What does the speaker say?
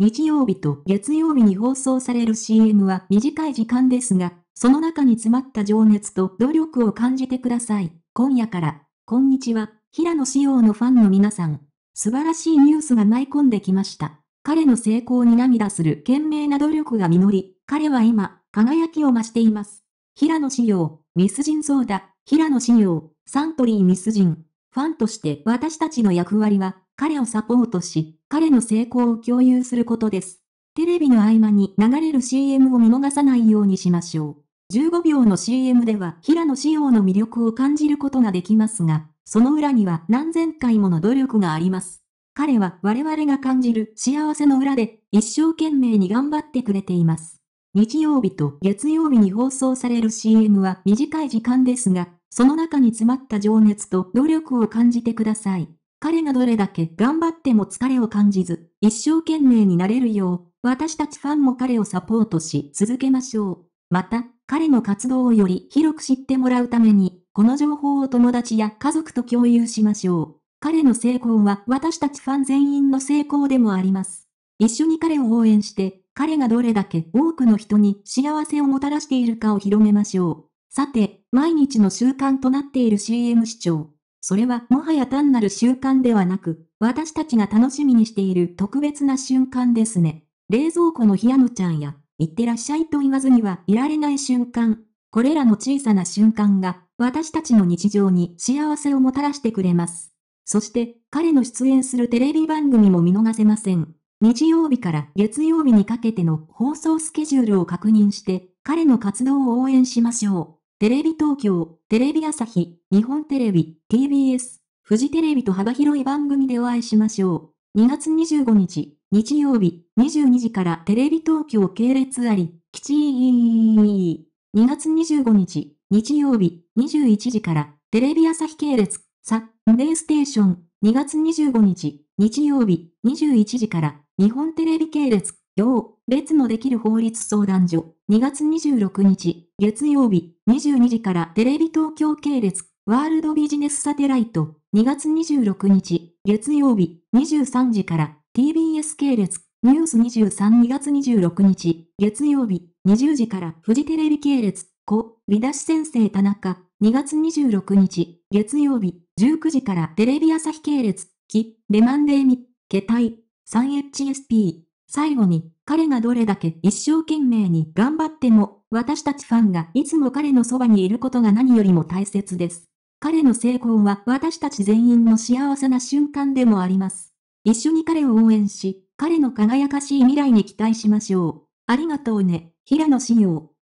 日曜日と月曜日に放送される CM は短い時間ですが、その中に詰まった情熱と努力を感じてください。今夜から、こんにちは、平野紫耀のファンの皆さん。素晴らしいニュースが舞い込んできました。彼の成功に涙する懸命な努力が実り、彼は今、輝きを増しています。平野紫耀、ミスジンソーダ、平野紫耀、サントリーミスジン。ファンとして私たちの役割は、彼をサポートし、彼の成功を共有することです。テレビの合間に流れる CM を見逃さないようにしましょう。15秒の CM では平野志耀の魅力を感じることができますが、その裏には何千回もの努力があります。彼は我々が感じる幸せの裏で一生懸命に頑張ってくれています。日曜日と月曜日に放送される CM は短い時間ですが、その中に詰まった情熱と努力を感じてください。彼がどれだけ頑張っても疲れを感じず、一生懸命になれるよう、私たちファンも彼をサポートし続けましょう。また、彼の活動をより広く知ってもらうために、この情報を友達や家族と共有しましょう。彼の成功は私たちファン全員の成功でもあります。一緒に彼を応援して、彼がどれだけ多くの人に幸せをもたらしているかを広めましょう。さて、毎日の習慣となっている CM 視聴。それはもはや単なる習慣ではなく、私たちが楽しみにしている特別な瞬間ですね。冷蔵庫の冷やのちゃんや、いってらっしゃいと言わずにはいられない瞬間。これらの小さな瞬間が、私たちの日常に幸せをもたらしてくれます。そして、彼の出演するテレビ番組も見逃せません。日曜日から月曜日にかけての放送スケジュールを確認して、彼の活動を応援しましょう。テレビ東京、テレビ朝日、日本テレビ、TBS、フジテレビと幅広い番組でお会いしましょう。2月25日、日曜日、22時からテレビ東京系列あり、きちー。2月25日、日曜日、21時からテレビ朝日系列、サンデーステーション。2月25日、日曜日、21時から日本テレビ系列、よ別列のできる法律相談所、2月26日、月曜日、22時からテレビ東京系列、ワールドビジネスサテライト、2月26日、月曜日、23時から TBS 系列、ニュース232月26日、月曜日、20時からフジテレビ系列、子、見出し先生田中、2月26日、月曜日、19時からテレビ朝日系列、木、レマンデーミ、タイ、3HSP。最後に、彼がどれだけ一生懸命に頑張っても、私たちファンがいつも彼のそばにいることが何よりも大切です。彼の成功は私たち全員の幸せな瞬間でもあります。一緒に彼を応援し、彼の輝かしい未来に期待しましょう。ありがとうね、平野紫耀。